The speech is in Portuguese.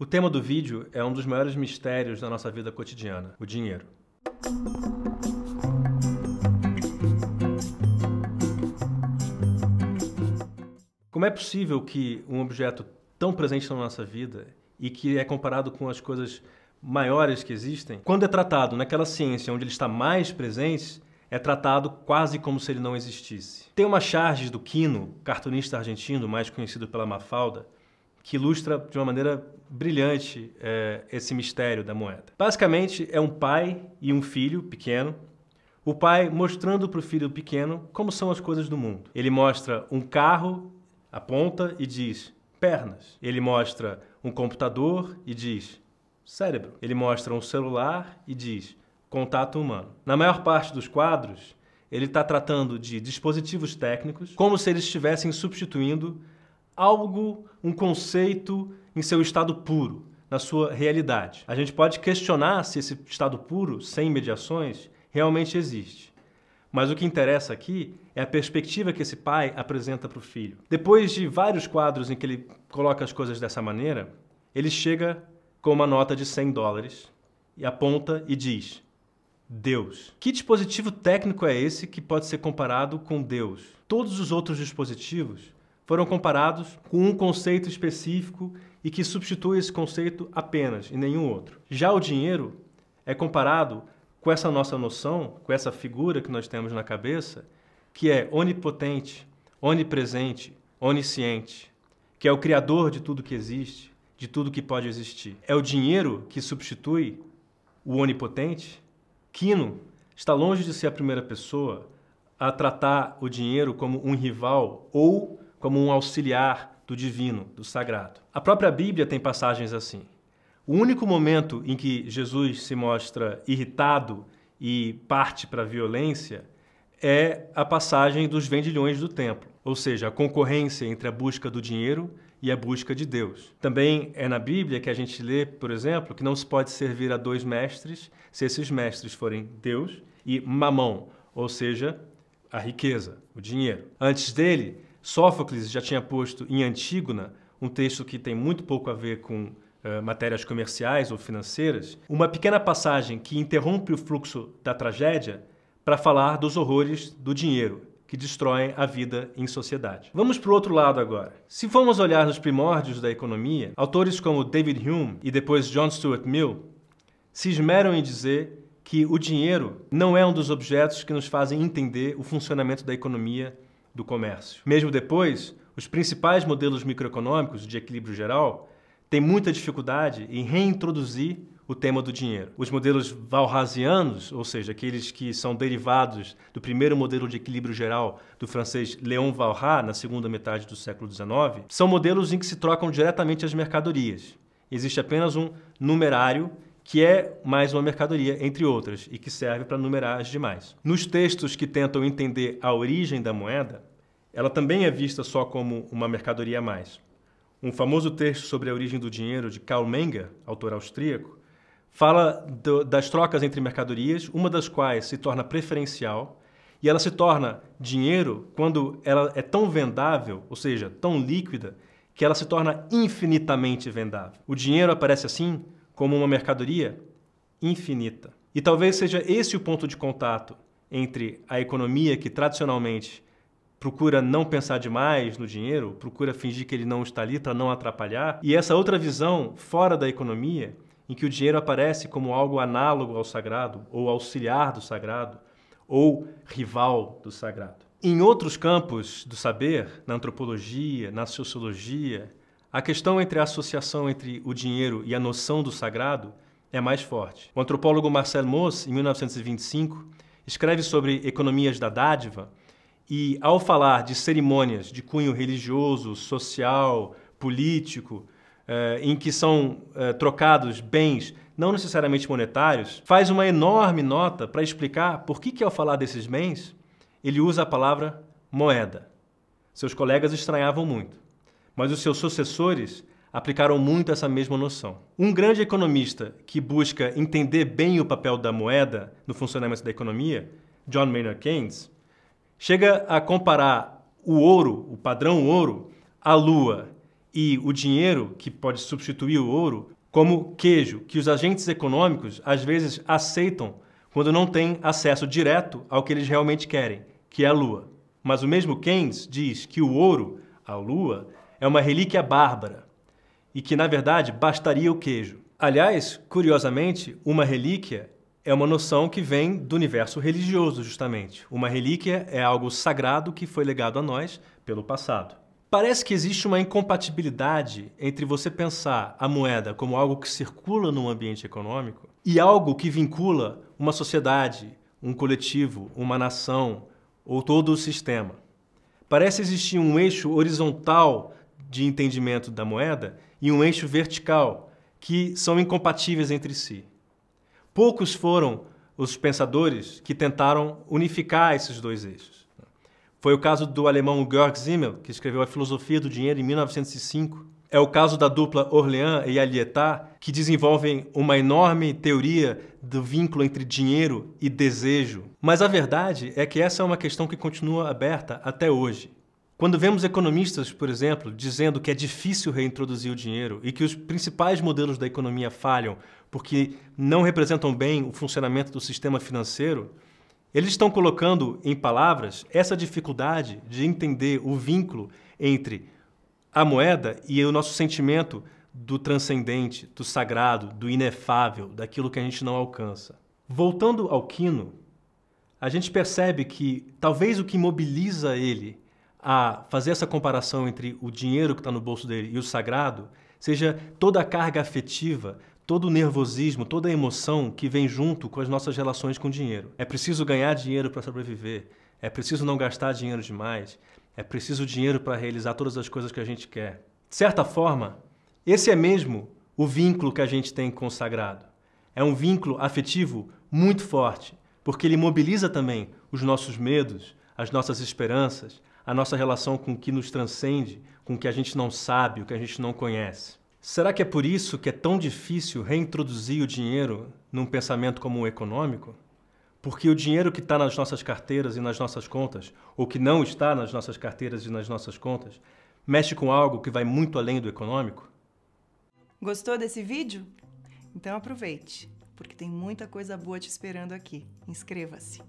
O tema do vídeo é um dos maiores mistérios da nossa vida cotidiana: o dinheiro. Como é possível que um objeto tão presente na nossa vida e que é comparado com as coisas maiores que existem, quando é tratado naquela ciência onde ele está mais presente, é tratado quase como se ele não existisse. Tem uma charge do Quino, cartunista argentino mais conhecido pela Mafalda, que ilustra de uma maneira brilhante é, esse mistério da moeda. Basicamente, é um pai e um filho pequeno. O pai mostrando para o filho pequeno como são as coisas do mundo. Ele mostra um carro, aponta e diz pernas. Ele mostra um computador e diz cérebro. Ele mostra um celular e diz contato humano. Na maior parte dos quadros, ele está tratando de dispositivos técnicos como se eles estivessem substituindo algo, um conceito em seu estado puro, na sua realidade. A gente pode questionar se esse estado puro, sem mediações, realmente existe. Mas o que interessa aqui é a perspectiva que esse pai apresenta para o filho. Depois de vários quadros em que ele coloca as coisas dessa maneira, ele chega com uma nota de 100 dólares e aponta e diz: Deus. Que dispositivo técnico é esse que pode ser comparado com Deus? Todos os outros dispositivos foram comparados com um conceito específico e que substitui esse conceito apenas e nenhum outro. Já o dinheiro é comparado com essa nossa noção, com essa figura que nós temos na cabeça, que é onipotente, onipresente, onisciente, que é o criador de tudo que existe, de tudo que pode existir. É o dinheiro que substitui o onipotente? Quino está longe de ser a primeira pessoa a tratar o dinheiro como um rival ou como um auxiliar do divino, do sagrado. A própria Bíblia tem passagens assim. O único momento em que Jesus se mostra irritado e parte para a violência é a passagem dos vendilhões do templo, ou seja, a concorrência entre a busca do dinheiro e a busca de Deus. Também é na Bíblia que a gente lê, por exemplo, que não se pode servir a dois mestres se esses mestres forem Deus e Mamão, ou seja, a riqueza, o dinheiro. Antes dele, Sófocles já tinha posto em Antígona, um texto que tem muito pouco a ver com uh, matérias comerciais ou financeiras, uma pequena passagem que interrompe o fluxo da tragédia para falar dos horrores do dinheiro, que destroem a vida em sociedade. Vamos para o outro lado agora. Se formos olhar nos primórdios da economia, autores como David Hume e depois John Stuart Mill se esmeram em dizer que o dinheiro não é um dos objetos que nos fazem entender o funcionamento da economia do comércio. Mesmo depois, os principais modelos microeconômicos de equilíbrio geral têm muita dificuldade em reintroduzir o tema do dinheiro. Os modelos valrasianos, ou seja, aqueles que são derivados do primeiro modelo de equilíbrio geral do francês Léon Valras na segunda metade do século XIX, são modelos em que se trocam diretamente as mercadorias. Existe apenas um numerário que é mais uma mercadoria, entre outras, e que serve para numerar as demais. Nos textos que tentam entender a origem da moeda, ela também é vista só como uma mercadoria a mais. Um famoso texto sobre a origem do dinheiro de Karl Menger, autor austríaco, fala do, das trocas entre mercadorias, uma das quais se torna preferencial, e ela se torna dinheiro quando ela é tão vendável, ou seja, tão líquida, que ela se torna infinitamente vendável. O dinheiro aparece assim como uma mercadoria infinita. E talvez seja esse o ponto de contato entre a economia que tradicionalmente procura não pensar demais no dinheiro, procura fingir que ele não está ali para não atrapalhar, e essa outra visão fora da economia, em que o dinheiro aparece como algo análogo ao sagrado, ou auxiliar do sagrado, ou rival do sagrado. Em outros campos do saber, na antropologia, na sociologia, a questão entre a associação entre o dinheiro e a noção do sagrado é mais forte. O antropólogo Marcel Mauss, em 1925, escreve sobre economias da dádiva e, ao falar de cerimônias de cunho religioso, social, político, eh, em que são eh, trocados bens não necessariamente monetários, faz uma enorme nota para explicar por que, que, ao falar desses bens, ele usa a palavra moeda. Seus colegas estranhavam muito mas os seus sucessores aplicaram muito essa mesma noção. Um grande economista que busca entender bem o papel da moeda no funcionamento da economia, John Maynard Keynes, chega a comparar o ouro, o padrão ouro, a lua e o dinheiro, que pode substituir o ouro, como queijo que os agentes econômicos às vezes aceitam quando não têm acesso direto ao que eles realmente querem, que é a lua. Mas o mesmo Keynes diz que o ouro, a lua, é uma relíquia bárbara e que, na verdade, bastaria o queijo. Aliás, curiosamente, uma relíquia é uma noção que vem do universo religioso, justamente. Uma relíquia é algo sagrado que foi legado a nós pelo passado. Parece que existe uma incompatibilidade entre você pensar a moeda como algo que circula num ambiente econômico e algo que vincula uma sociedade, um coletivo, uma nação ou todo o sistema. Parece existir um eixo horizontal de entendimento da moeda e um eixo vertical, que são incompatíveis entre si. Poucos foram os pensadores que tentaram unificar esses dois eixos. Foi o caso do alemão Georg Simmel, que escreveu A Filosofia do Dinheiro em 1905. É o caso da dupla Orléans e Alietá, que desenvolvem uma enorme teoria do vínculo entre dinheiro e desejo. Mas a verdade é que essa é uma questão que continua aberta até hoje. Quando vemos economistas, por exemplo, dizendo que é difícil reintroduzir o dinheiro e que os principais modelos da economia falham porque não representam bem o funcionamento do sistema financeiro, eles estão colocando em palavras essa dificuldade de entender o vínculo entre a moeda e o nosso sentimento do transcendente, do sagrado, do inefável, daquilo que a gente não alcança. Voltando ao Quino, a gente percebe que talvez o que mobiliza ele a fazer essa comparação entre o dinheiro que está no bolso dele e o sagrado, seja toda a carga afetiva, todo o nervosismo, toda a emoção que vem junto com as nossas relações com o dinheiro. É preciso ganhar dinheiro para sobreviver, é preciso não gastar dinheiro demais, é preciso dinheiro para realizar todas as coisas que a gente quer. De certa forma, esse é mesmo o vínculo que a gente tem com o sagrado. É um vínculo afetivo muito forte, porque ele mobiliza também os nossos medos, as nossas esperanças, a nossa relação com o que nos transcende, com o que a gente não sabe, o que a gente não conhece. Será que é por isso que é tão difícil reintroduzir o dinheiro num pensamento como o econômico? Porque o dinheiro que está nas nossas carteiras e nas nossas contas, ou que não está nas nossas carteiras e nas nossas contas, mexe com algo que vai muito além do econômico? Gostou desse vídeo? Então aproveite, porque tem muita coisa boa te esperando aqui. Inscreva-se!